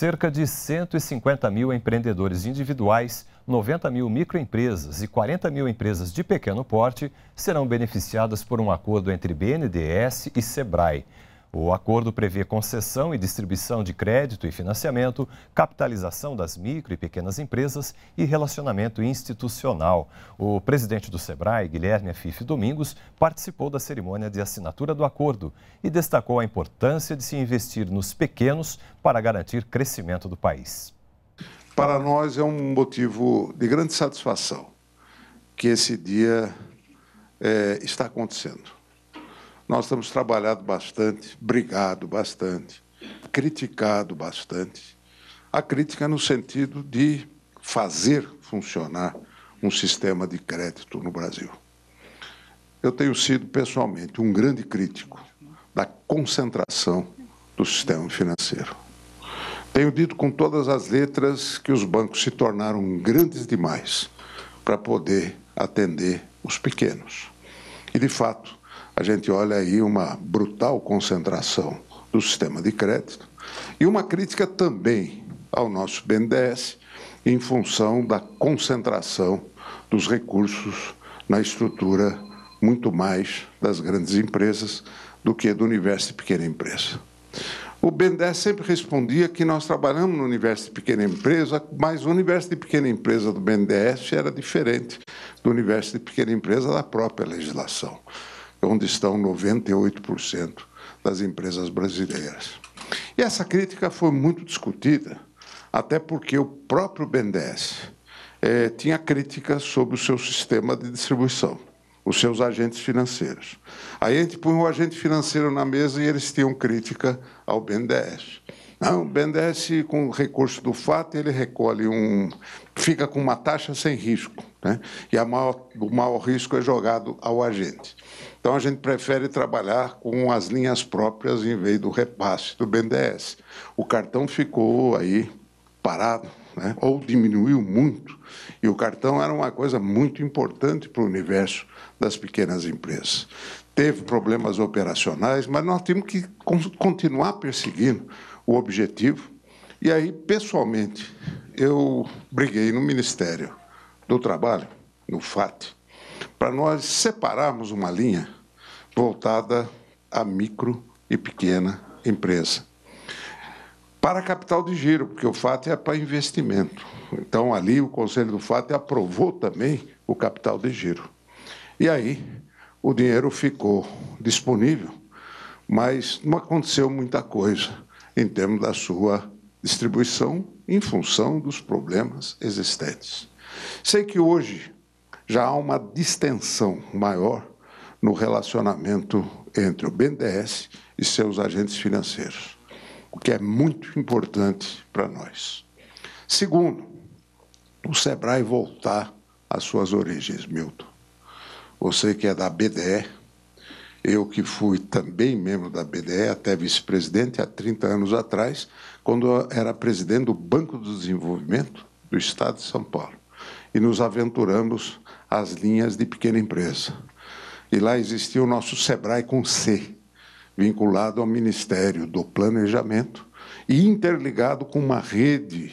cerca de 150 mil empreendedores individuais, 90 mil microempresas e 40 mil empresas de pequeno porte serão beneficiadas por um acordo entre BNDES e SEBRAE. O acordo prevê concessão e distribuição de crédito e financiamento, capitalização das micro e pequenas empresas e relacionamento institucional. O presidente do SEBRAE, Guilherme Afife Domingos, participou da cerimônia de assinatura do acordo e destacou a importância de se investir nos pequenos para garantir crescimento do país. Para nós é um motivo de grande satisfação que esse dia é, está acontecendo nós temos trabalhado bastante, brigado bastante, criticado bastante. A crítica é no sentido de fazer funcionar um sistema de crédito no Brasil. Eu tenho sido pessoalmente um grande crítico da concentração do sistema financeiro. Tenho dito com todas as letras que os bancos se tornaram grandes demais para poder atender os pequenos. E, de fato, a gente olha aí uma brutal concentração do sistema de crédito e uma crítica também ao nosso BNDES em função da concentração dos recursos na estrutura muito mais das grandes empresas do que do universo de pequena empresa. O BNDES sempre respondia que nós trabalhamos no universo de pequena empresa, mas o universo de pequena empresa do BNDES era diferente do universo de pequena empresa da própria legislação onde estão 98% das empresas brasileiras. E essa crítica foi muito discutida, até porque o próprio BNDES eh, tinha críticas sobre o seu sistema de distribuição, os seus agentes financeiros. Aí a gente punha o agente financeiro na mesa e eles tinham crítica ao BNDES. Não, ah, o BNDES, com o recurso do FAT, ele recolhe um. fica com uma taxa sem risco. Né? E maior, o maior risco é jogado ao agente. Então, a gente prefere trabalhar com as linhas próprias em vez do repasse do BNDES. O cartão ficou aí parado, né? ou diminuiu muito, e o cartão era uma coisa muito importante para o universo das pequenas empresas. Teve problemas operacionais, mas nós temos que continuar perseguindo o objetivo. E aí, pessoalmente, eu briguei no Ministério do Trabalho, no FAT, para nós separarmos uma linha voltada à micro e pequena empresa. Para capital de giro, porque o FAT é para investimento. Então, ali, o Conselho do FAT aprovou também o capital de giro. E aí, o dinheiro ficou disponível, mas não aconteceu muita coisa em termos da sua distribuição em função dos problemas existentes. Sei que hoje já há uma distensão maior no relacionamento entre o BNDES e seus agentes financeiros, o que é muito importante para nós. Segundo, o Sebrae voltar às suas origens, Milton. Você que é da BDE, eu que fui também membro da BDE, até vice-presidente há 30 anos atrás, quando era presidente do Banco do Desenvolvimento do Estado de São Paulo e nos aventuramos às linhas de pequena empresa. E lá existia o nosso SEBRAE com C, vinculado ao Ministério do Planejamento e interligado com uma rede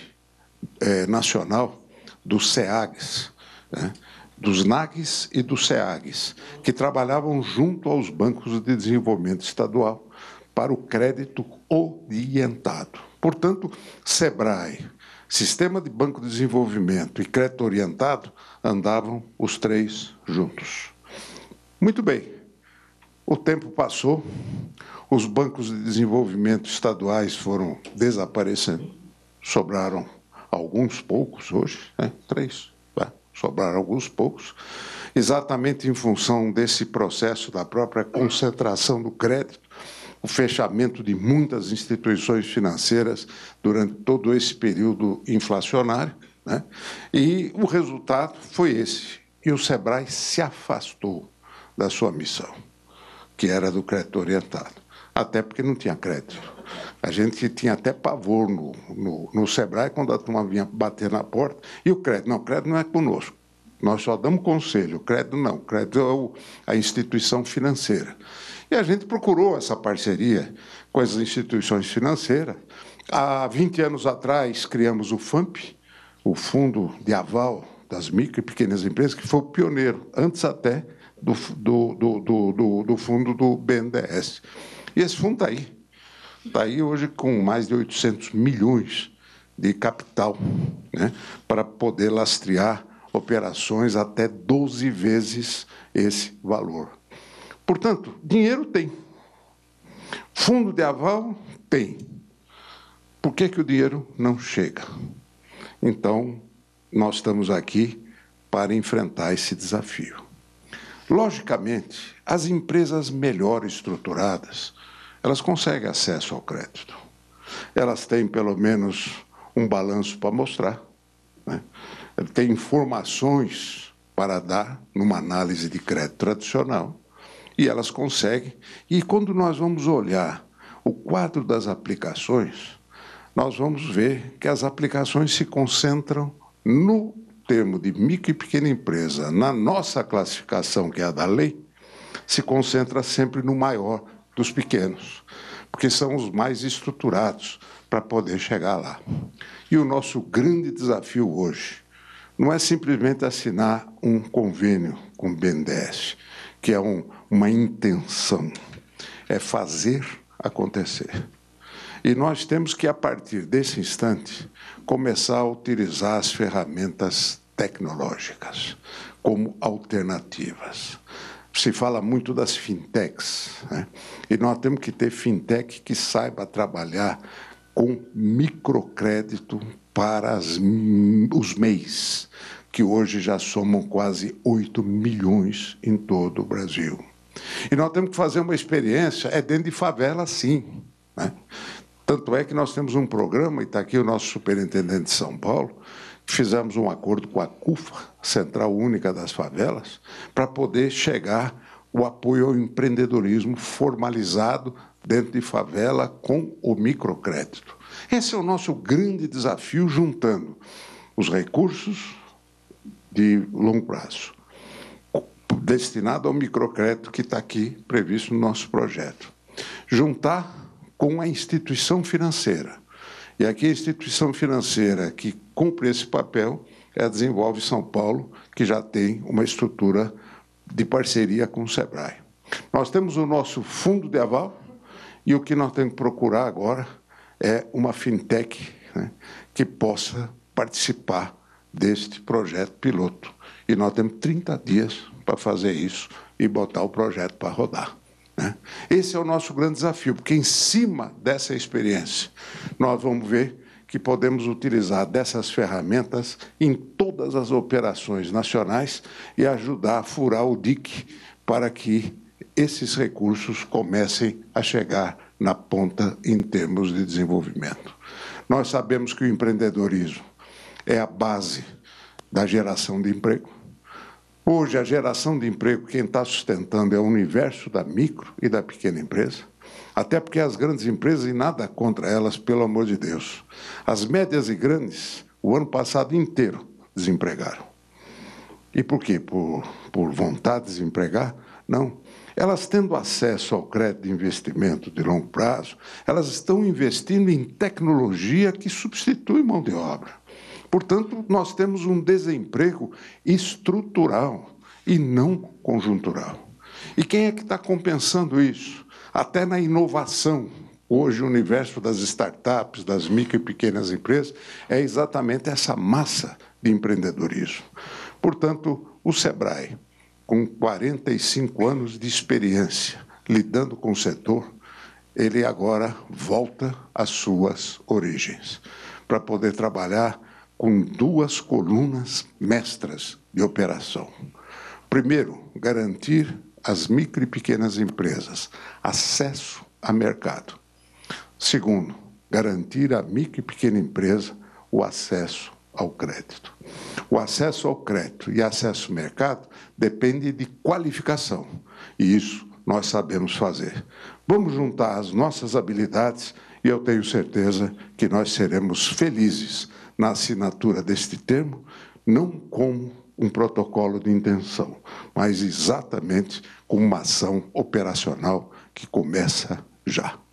é, nacional dos SEAGs, né? dos NAGs e dos SEAGs, que trabalhavam junto aos bancos de desenvolvimento estadual para o crédito orientado. Portanto, SEBRAE, Sistema de Banco de Desenvolvimento e Crédito Orientado andavam os três juntos. Muito bem, o tempo passou, os bancos de desenvolvimento estaduais foram desaparecendo, sobraram alguns poucos hoje, né? três, né? sobraram alguns poucos, exatamente em função desse processo da própria concentração do crédito o fechamento de muitas instituições financeiras durante todo esse período inflacionário. Né? E o resultado foi esse. E o Sebrae se afastou da sua missão, que era do crédito orientado, até porque não tinha crédito. A gente tinha até pavor no, no, no Sebrae quando a turma vinha bater na porta e o crédito, não, o crédito não é conosco. Nós só damos conselho, o crédito não, o crédito é a instituição financeira. E a gente procurou essa parceria com as instituições financeiras. Há 20 anos atrás, criamos o FAMP, o Fundo de Aval das Micro e Pequenas Empresas, que foi o pioneiro, antes até do, do, do, do, do fundo do BNDES. E esse fundo está aí. Está aí hoje com mais de 800 milhões de capital né, para poder lastrear operações até 12 vezes esse valor. Portanto, dinheiro tem. Fundo de aval tem. Por que, que o dinheiro não chega? Então, nós estamos aqui para enfrentar esse desafio. Logicamente, as empresas melhor estruturadas, elas conseguem acesso ao crédito. Elas têm pelo menos um balanço para mostrar, né? têm informações para dar numa análise de crédito tradicional e elas conseguem. E quando nós vamos olhar o quadro das aplicações, nós vamos ver que as aplicações se concentram no termo de micro e pequena empresa, na nossa classificação, que é a da lei, se concentra sempre no maior dos pequenos, porque são os mais estruturados para poder chegar lá. E o nosso grande desafio hoje não é simplesmente assinar um convênio com o BNDES que é um, uma intenção, é fazer acontecer. E nós temos que, a partir desse instante, começar a utilizar as ferramentas tecnológicas como alternativas. Se fala muito das fintechs, né? e nós temos que ter fintech que saiba trabalhar com microcrédito para as, os MEIs, que hoje já somam quase 8 milhões em todo o Brasil. E nós temos que fazer uma experiência, é dentro de favela, sim. Né? Tanto é que nós temos um programa, e está aqui o nosso superintendente de São Paulo, fizemos um acordo com a CUFA, Central Única das Favelas, para poder chegar o apoio ao empreendedorismo formalizado dentro de favela com o microcrédito. Esse é o nosso grande desafio, juntando os recursos, de longo prazo, destinado ao microcrédito que está aqui previsto no nosso projeto. Juntar com a instituição financeira. E aqui a instituição financeira que cumpre esse papel é a Desenvolve São Paulo, que já tem uma estrutura de parceria com o SEBRAE. Nós temos o nosso fundo de aval e o que nós temos que procurar agora é uma fintech né, que possa participar deste projeto piloto. E nós temos 30 dias para fazer isso e botar o projeto para rodar. Né? Esse é o nosso grande desafio, porque em cima dessa experiência, nós vamos ver que podemos utilizar dessas ferramentas em todas as operações nacionais e ajudar a furar o DIC para que esses recursos comecem a chegar na ponta em termos de desenvolvimento. Nós sabemos que o empreendedorismo é a base da geração de emprego. Hoje, a geração de emprego, quem está sustentando é o universo da micro e da pequena empresa. Até porque as grandes empresas, e nada contra elas, pelo amor de Deus. As médias e grandes, o ano passado inteiro, desempregaram. E por quê? Por, por vontade de desempregar? Não. Elas tendo acesso ao crédito de investimento de longo prazo, elas estão investindo em tecnologia que substitui mão de obra. Portanto, nós temos um desemprego estrutural e não conjuntural. E quem é que está compensando isso? Até na inovação. Hoje, o universo das startups, das micro e pequenas empresas, é exatamente essa massa de empreendedorismo. Portanto, o SEBRAE, com 45 anos de experiência lidando com o setor, ele agora volta às suas origens para poder trabalhar com duas colunas mestras de operação. Primeiro, garantir às micro e pequenas empresas acesso a mercado. Segundo, garantir à micro e pequena empresa o acesso ao crédito. O acesso ao crédito e acesso ao mercado depende de qualificação, e isso nós sabemos fazer. Vamos juntar as nossas habilidades e eu tenho certeza que nós seremos felizes na assinatura deste termo, não como um protocolo de intenção, mas exatamente como uma ação operacional que começa já.